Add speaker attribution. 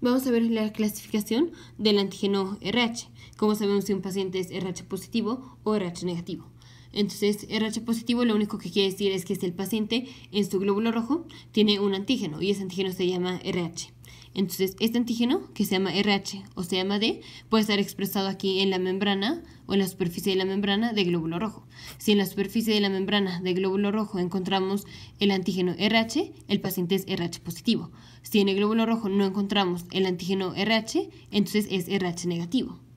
Speaker 1: vamos a ver la clasificación del antígeno RH, cómo sabemos si un paciente es RH positivo o RH negativo. Entonces, RH positivo lo único que quiere decir es que si el paciente en su glóbulo rojo tiene un antígeno y ese antígeno se llama RH. Entonces, este antígeno, que se llama RH o se llama D, puede estar expresado aquí en la membrana o en la superficie de la membrana de glóbulo rojo. Si en la superficie de la membrana de glóbulo rojo encontramos el antígeno RH, el paciente es RH positivo. Si en el glóbulo rojo no encontramos el antígeno RH, entonces es RH negativo.